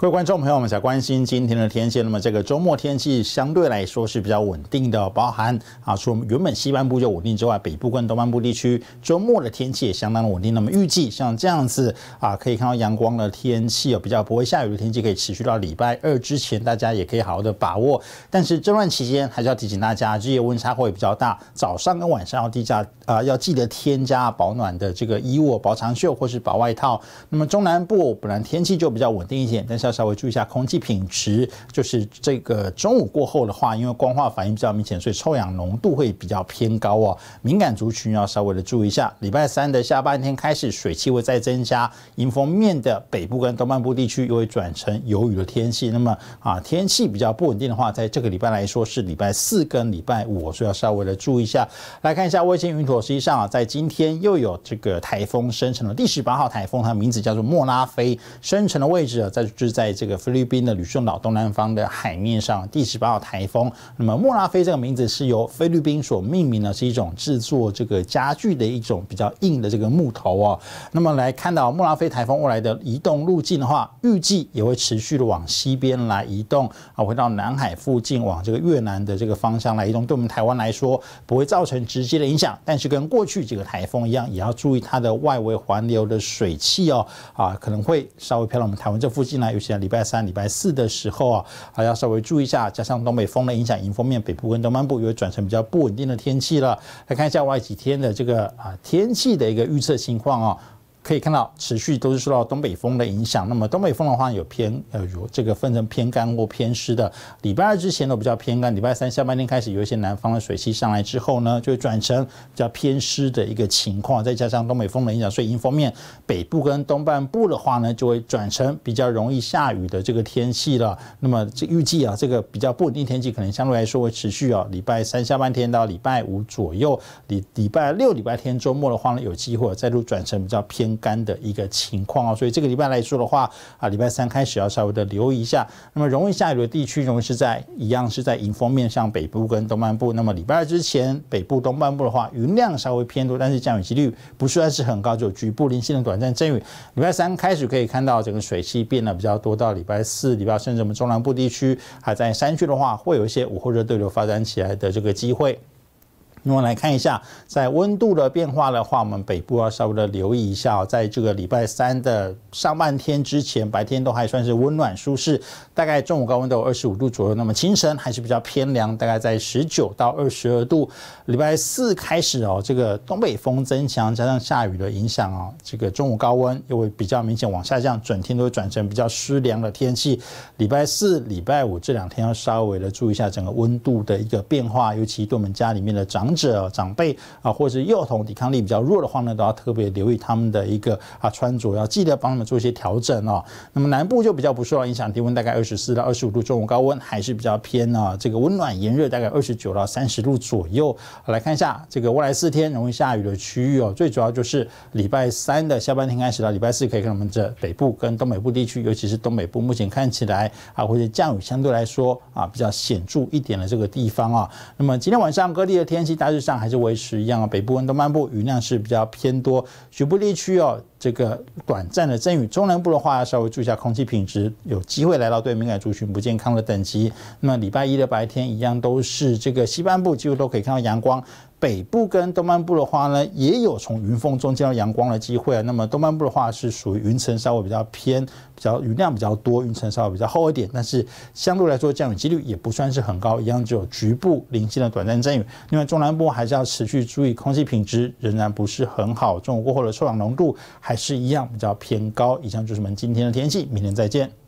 各位观众朋友们，才关心今天的天气。那么，这个周末天气相对来说是比较稳定的，包含啊，除我们原本西半部就稳定之外，北部跟东半部地区周末的天气也相当的稳定。那么，预计像这样子啊，可以看到阳光的天气，有比较不会下雨的天气，可以持续到礼拜二之前，大家也可以好好的把握。但是这段期间还是要提醒大家，日夜温差会比较大，早上跟晚上要低价啊，要记得添加保暖的这个衣物，薄长袖或是薄外套。那么，中南部本来天气就比较稳定一点，但是。稍微注意一下空气品质，就是这个中午过后的话，因为光化反应比较明显，所以臭氧浓度会比较偏高哦。敏感族群要稍微的注意一下。礼拜三的下半天开始，水汽会再增加，迎风面的北部跟东半部地区又会转成有雨的天气。那么啊，天气比较不稳定的话，在这个礼拜来说是礼拜四跟礼拜五，所以要稍微的注意一下。来看一下卫星云图，实际上啊，在今天又有这个台风生成了，第十八号台风，它名字叫做莫拉菲，生成的位置啊，在就是。在这个菲律宾的吕宋岛东南方的海面上，第十八号台风，那么莫拉菲这个名字是由菲律宾所命名的，是一种制作这个家具的一种比较硬的这个木头哦。那么来看到莫拉菲台风未来的移动路径的话，预计也会持续的往西边来移动啊，回到南海附近，往这个越南的这个方向来移动。对我们台湾来说，不会造成直接的影响，但是跟过去几个台风一样，也要注意它的外围环流的水汽哦，啊，可能会稍微飘到我们台湾这附近来有些。在礼拜三、礼拜四的时候啊，还要稍微注意一下，加上东北风的影响，迎风面北部跟东南部又转成比较不稳定的天气了。来看一下未来几天的这个啊天气的一个预测情况啊。可以看到，持续都是受到东北风的影响。那么东北风的话，有偏呃，有这个分成偏干或偏湿的。礼拜二之前都比较偏干，礼拜三下半天开始有一些南方的水汽上来之后呢，就转成比较偏湿的一个情况。再加上东北风的影响，所以阴风面北部跟东半部的话呢，就会转成比较容易下雨的这个天气了。那么这预计啊，这个比较不稳定天气可能相对来说会持续啊，礼拜三下半天到礼拜五左右，礼礼拜六、礼拜天周末的话呢，有机会再度转成比较偏。干的一个情况哦。所以这个礼拜来说的话啊，礼拜三开始要稍微的留意一下。那么容易下雨的地区，容易是在一样是在迎风面向北部跟东半部。那么礼拜二之前，北部东半部的话，云量稍微偏多，但是降雨几率不算是很高，就局部零星的短暂阵雨。礼拜三开始可以看到整个水汽变得比较多，到礼拜四、礼拜甚至我们中南部地区还在山区的话，会有一些午后热对流发展起来的这个机会。那么来看一下，在温度的变化的话，我们北部要稍微的留意一下哦。在这个礼拜三的上半天之前，白天都还算是温暖舒适，大概中午高温都有二十五度左右。那么清晨还是比较偏凉，大概在十九到二十二度。礼拜四开始哦，这个东北风增强，加上下雨的影响哦，这个中午高温又会比较明显往下降，整天都会转成比较湿凉的天气。礼拜四、礼拜五这两天要稍微的注意一下整个温度的一个变化，尤其对我们家里面的长。长者、长辈啊，或者是幼童抵抗力比较弱的话呢，都要特别留意他们的一个啊穿着，要记得帮他们做一些调整哦。那么南部就比较不受到影响，低温大概二十四到二十五度，中午高温还是比较偏啊。这个温暖炎热大概二十九到三十度左右。来看一下这个未来四天容易下雨的区域哦，最主要就是礼拜三的下半天开始到礼拜四，可以看我们这北部跟东北部地区，尤其是东北部，目前看起来啊，或者降雨相对来说啊比较显著一点的这个地方啊。那么今天晚上各地的天气。大日上还是维持一样啊，北部温度漫步，雨量是比较偏多，局部地区哦。这个短暂的阵雨，中南部的话稍微注意一下空气品质，有机会来到对敏感族群不健康的等级。那么礼拜一的白天一样都是这个西半部几乎都可以看到阳光，北部跟东半部的话呢也有从云缝中见到阳光的机会啊。那么东半部的话是属于云层稍微比较偏，比较雨量比较多，云层稍微比较厚一点，但是相对来说降雨几率也不算是很高，一样只有局部零星的短暂阵雨。另外中南部还是要持续注意空气品质仍然不是很好，中午过后的臭氧浓度。还是一样比较偏高。以上就是我们今天的天气，明天再见。